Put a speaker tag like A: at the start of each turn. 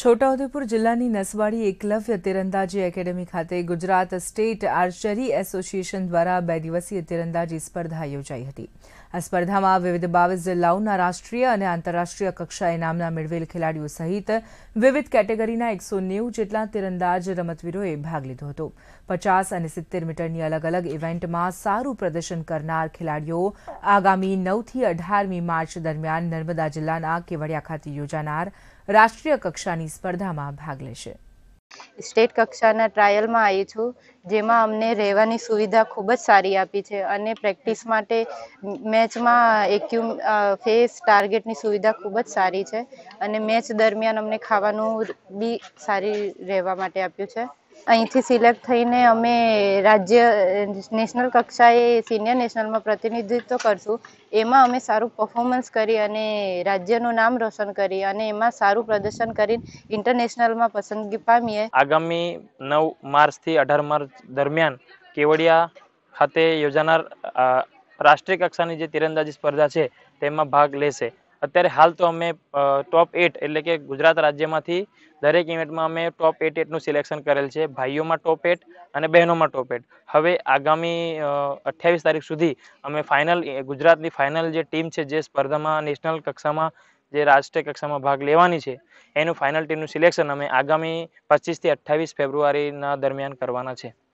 A: છોટાઉદેપુર જિલ્લાની નસવાડી એકલવ્ય તીરંદાજી એકેડેમી ખાતે Gujarat state archery association દ્વારા બે દિવસીય તીરંદાજી સ્પર્ધા યોજાઈ હતી આ સ્પર્ધામાં વિવિધ બાવીસ જિલ્લાઓના રાષ્ટ્રીય અને આંતરરાષ્ટ્રીય કક્ષા નામના મેળવેલ ખેલાડીઓ સહિત વિવિધ કેટેગરીના એકસો નેવું જેટલા તીરંદાજ રમતવીરોએ ભાગ લીધો હતો પચાસ અને સિત્તેર મીટરની અલગ અલગ ઇવેન્ટમાં સારું પ્રદર્શન કરનાર ખેલાડીઓ આગામી નવથી અઢારમી માર્ચ દરમિયાન નર્મદા જિલ્લાના કેવડિયા ખાતે યોજાનાર રાષ્ટ્રીય કક્ષાની સ્પર્ધામાં ભાગ લેશે
B: સ્ટેટ કક્ષાના ટ્રાયલમાં આવી છું જેમાં અમને રહેવાની સુવિધા ખૂબ જ સારી આપી છે અને પ્રેક્ટિસ માટે મેચમાં એક્યુમ ફેસ ટાર્ગેટની સુવિધા ખૂબ જ સારી છે અને મેચ દરમિયાન અમને ખાવાનું બી સારી રહેવા માટે આપ્યું છે અહીંથી સિલેક્ટ થઈને અમે રાજ્ય નેશનલ કક્ષાએ સિનિયર નેશનલમાં પ્રતિનિધિત્વ કરશું એમાં અમે સારું પર્ફોમન્સ કરી અને રાજ્યનું નામ રોશન કરી અને એમાં સારું પ્રદર્શન કરીને ઇન્ટરનેશનલમાં પસંદગી પામીએ
C: આગામી નવ માર્ચથી અઢાર માર્ચ દરમિયાન કેવડિયા ખાતે યોજાનાર રાષ્ટ્રીય કક્ષાની જે તીરંદાજી સ્પર્ધા છે તેમાં ભાગ લેશે અત્યારે હાલ તો અમે ટોપ એટ એટલે કે ગુજરાત રાજ્યમાંથી દરેક ઇવેન્ટમાં અમે ટોપ એટ એટનું સિલેક્શન કરેલ છે ભાઈઓમાં ટોપ એટ અને બહેનોમાં ટોપ એટ હવે આગામી અઠ્યાવીસ તારીખ સુધી અમે ફાઇનલ ગુજરાતની ફાઇનલ જે ટીમ છે જે સ્પર્ધામાં નેશનલ કક્ષામાં જે રાષ્ટ્રીય કક્ષામાં ભાગ લેવાની છે એનું ફાઇનલ ટીમનું સિલેક્શન અમે આગામી પચીસથી અઠ્ઠાવીસ ફેબ્રુઆરીના દરમિયાન કરવાના છે